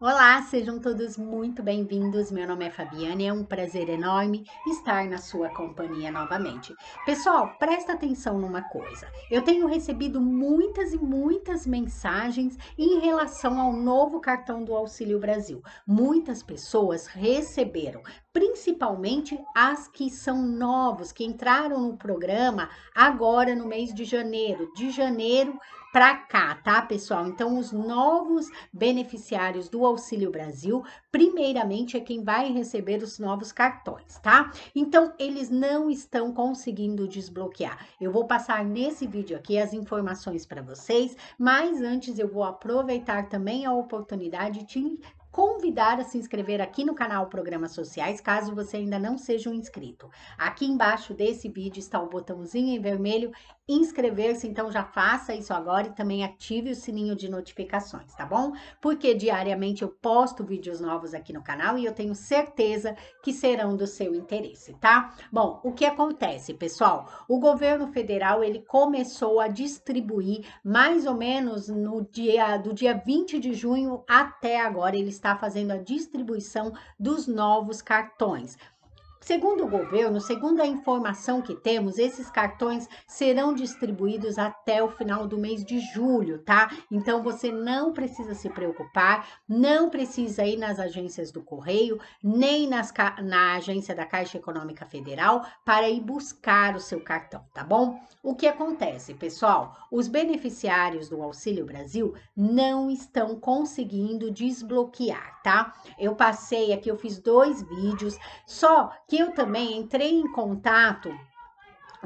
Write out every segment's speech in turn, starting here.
Olá, sejam todos muito bem-vindos. Meu nome é Fabiane, é um prazer enorme estar na sua companhia novamente. Pessoal, presta atenção numa coisa. Eu tenho recebido muitas e muitas mensagens em relação ao novo cartão do Auxílio Brasil. Muitas pessoas receberam, principalmente as que são novos, que entraram no programa agora no mês de janeiro, de janeiro para cá, tá, pessoal? Então, os novos beneficiários do Auxílio Brasil, primeiramente é quem vai receber os novos cartões, tá? Então, eles não estão conseguindo desbloquear. Eu vou passar nesse vídeo aqui as informações para vocês, mas antes eu vou aproveitar também a oportunidade de convidar a se inscrever aqui no canal Programas Sociais, caso você ainda não seja um inscrito. Aqui embaixo desse vídeo está o botãozinho em vermelho inscrever-se, então já faça isso agora e também ative o sininho de notificações, tá bom? Porque diariamente eu posto vídeos novos aqui no canal e eu tenho certeza que serão do seu interesse, tá? Bom, o que acontece, pessoal? O governo federal, ele começou a distribuir mais ou menos no dia do dia 20 de junho até agora, ele está está fazendo a distribuição dos novos cartões. Segundo o governo, segundo a informação que temos, esses cartões serão distribuídos até o final do mês de julho, tá? Então você não precisa se preocupar, não precisa ir nas agências do correio, nem nas, na agência da Caixa Econômica Federal para ir buscar o seu cartão, tá bom? O que acontece, pessoal? Os beneficiários do Auxílio Brasil não estão conseguindo desbloquear, tá? Eu passei aqui, eu fiz dois vídeos, só que que eu também entrei em contato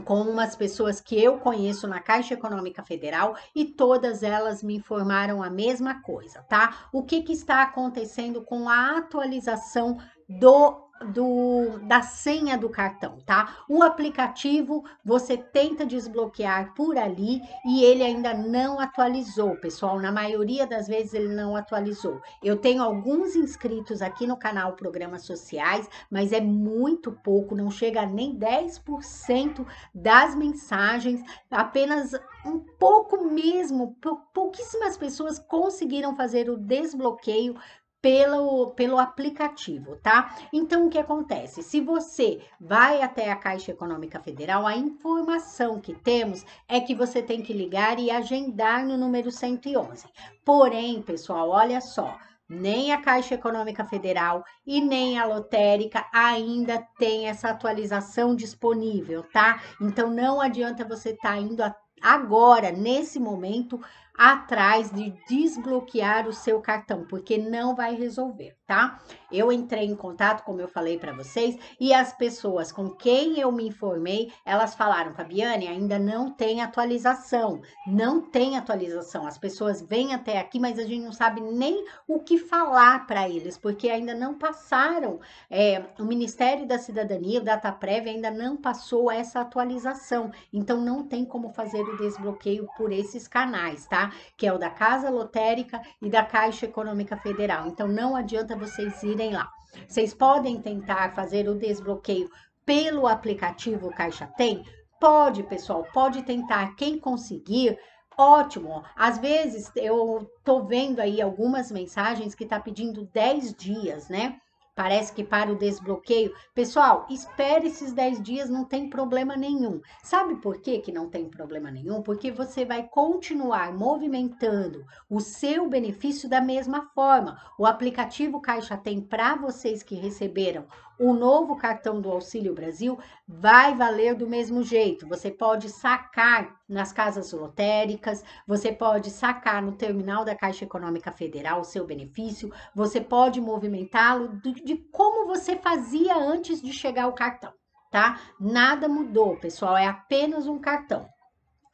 com umas pessoas que eu conheço na Caixa Econômica Federal e todas elas me informaram a mesma coisa, tá? O que, que está acontecendo com a atualização do do, da senha do cartão, tá? O aplicativo você tenta desbloquear por ali e ele ainda não atualizou, pessoal. Na maioria das vezes ele não atualizou. Eu tenho alguns inscritos aqui no canal Programas Sociais, mas é muito pouco, não chega nem 10% das mensagens, apenas um pouco mesmo, pouquíssimas pessoas conseguiram fazer o desbloqueio pelo, pelo aplicativo, tá? Então, o que acontece? Se você vai até a Caixa Econômica Federal, a informação que temos é que você tem que ligar e agendar no número 111. Porém, pessoal, olha só. Nem a Caixa Econômica Federal e nem a Lotérica ainda tem essa atualização disponível, tá? Então não adianta você estar tá indo agora, nesse momento, atrás de desbloquear o seu cartão, porque não vai resolver, tá? Eu entrei em contato, como eu falei para vocês, e as pessoas com quem eu me informei, elas falaram, Fabiane, ainda não tem atualização, não tem atualização. As pessoas vêm até aqui, mas a gente não sabe nem o que falar para eles, porque ainda não passaram. É, o Ministério da Cidadania, o DataPrev, ainda não passou essa atualização, então não tem como fazer o desbloqueio por esses canais, tá? Que é o da Casa Lotérica e da Caixa Econômica Federal. Então não adianta vocês irem lá. Vocês podem tentar fazer o desbloqueio pelo aplicativo Caixa Tem? Pode, pessoal, pode tentar. Quem conseguir, ótimo. Às vezes eu tô vendo aí algumas mensagens que tá pedindo 10 dias, né? Parece que para o desbloqueio. Pessoal, espere esses 10 dias, não tem problema nenhum. Sabe por que, que não tem problema nenhum? Porque você vai continuar movimentando o seu benefício da mesma forma. O aplicativo Caixa Tem para vocês que receberam o novo cartão do Auxílio Brasil vai valer do mesmo jeito. Você pode sacar nas casas lotéricas, você pode sacar no terminal da Caixa Econômica Federal o seu benefício, você pode movimentá-lo de como você fazia antes de chegar o cartão, tá? Nada mudou, pessoal, é apenas um cartão.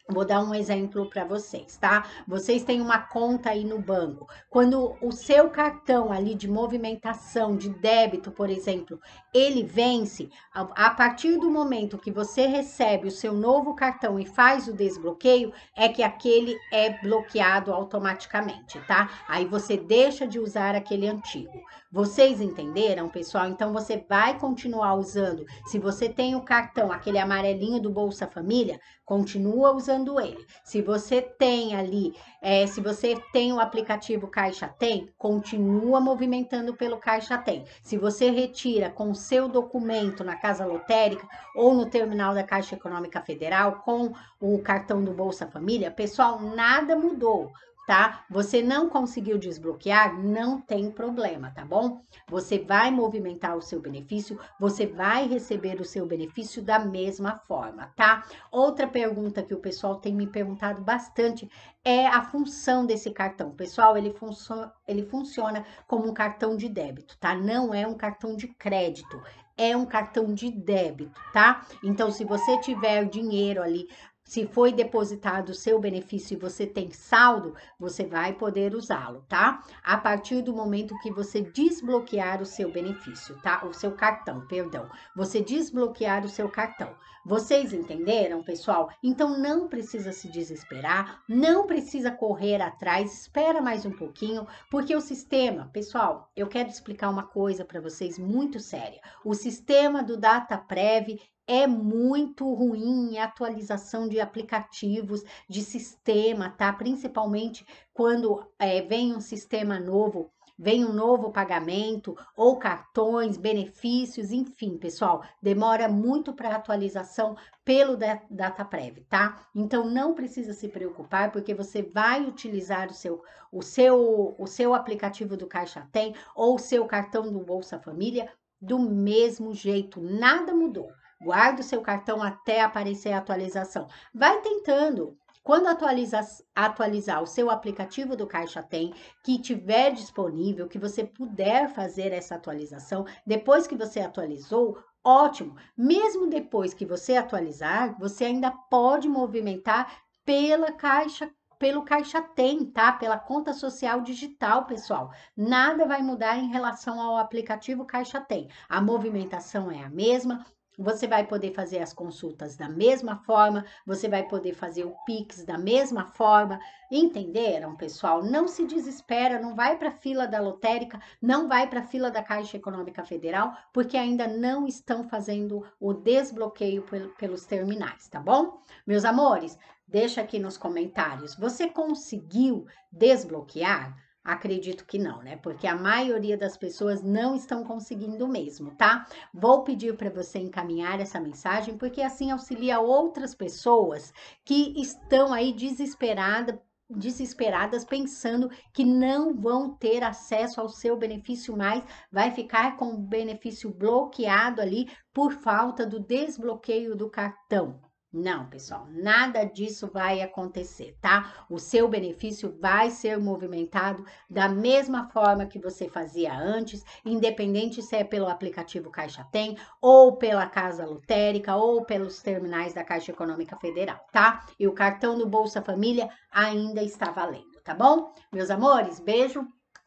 Vou dar um exemplo para vocês, tá? Vocês têm uma conta aí no banco. Quando o seu cartão ali de movimentação de débito, por exemplo, ele vence, a partir do momento que você recebe o seu novo cartão e faz o desbloqueio, é que aquele é bloqueado automaticamente, tá? Aí você deixa de usar aquele antigo. Vocês entenderam, pessoal? Então você vai continuar usando. Se você tem o cartão, aquele amarelinho do Bolsa Família, continua usando usando ele. Se você tem ali, é, se você tem o aplicativo Caixa Tem, continua movimentando pelo Caixa Tem. Se você retira com seu documento na Casa Lotérica ou no terminal da Caixa Econômica Federal com o cartão do Bolsa Família, pessoal, nada mudou tá? Você não conseguiu desbloquear, não tem problema, tá bom? Você vai movimentar o seu benefício, você vai receber o seu benefício da mesma forma, tá? Outra pergunta que o pessoal tem me perguntado bastante é a função desse cartão. Pessoal, ele, funcio ele funciona como um cartão de débito, tá? Não é um cartão de crédito, é um cartão de débito, tá? Então, se você tiver dinheiro ali se foi depositado o seu benefício e você tem saldo, você vai poder usá-lo, tá? A partir do momento que você desbloquear o seu benefício, tá? O seu cartão, perdão. Você desbloquear o seu cartão. Vocês entenderam, pessoal? Então não precisa se desesperar, não precisa correr atrás, espera mais um pouquinho, porque o sistema, pessoal, eu quero explicar uma coisa para vocês muito séria. O sistema do DataPrev, é muito ruim a atualização de aplicativos, de sistema, tá? Principalmente quando é, vem um sistema novo, vem um novo pagamento ou cartões, benefícios, enfim, pessoal, demora muito para atualização pelo data prev, tá? Então não precisa se preocupar porque você vai utilizar o seu o seu o seu aplicativo do Caixa Tem ou o seu cartão do Bolsa Família do mesmo jeito, nada mudou. Guarda o seu cartão até aparecer a atualização. Vai tentando. Quando atualizar, atualizar o seu aplicativo do Caixa Tem, que tiver disponível, que você puder fazer essa atualização, depois que você atualizou, ótimo. Mesmo depois que você atualizar, você ainda pode movimentar pela Caixa pelo Caixa Tem, tá? Pela conta social digital, pessoal. Nada vai mudar em relação ao aplicativo Caixa Tem. A movimentação é a mesma, você vai poder fazer as consultas da mesma forma, você vai poder fazer o Pix da mesma forma. Entenderam, pessoal? Não se desespera, não vai para a fila da lotérica, não vai para a fila da Caixa Econômica Federal, porque ainda não estão fazendo o desbloqueio pelos terminais, tá bom? Meus amores, deixa aqui nos comentários. Você conseguiu desbloquear? Acredito que não, né? Porque a maioria das pessoas não estão conseguindo mesmo, tá? Vou pedir para você encaminhar essa mensagem, porque assim auxilia outras pessoas que estão aí desesperadas desesperadas pensando que não vão ter acesso ao seu benefício mais, vai ficar com o benefício bloqueado ali por falta do desbloqueio do cartão. Não, pessoal, nada disso vai acontecer, tá? O seu benefício vai ser movimentado da mesma forma que você fazia antes, independente se é pelo aplicativo Caixa Tem, ou pela Casa Lotérica, ou pelos terminais da Caixa Econômica Federal, tá? E o cartão do Bolsa Família ainda está valendo, tá bom? Meus amores, beijo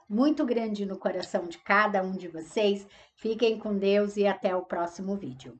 muito grande no coração de cada um de vocês. Fiquem com Deus e até o próximo vídeo.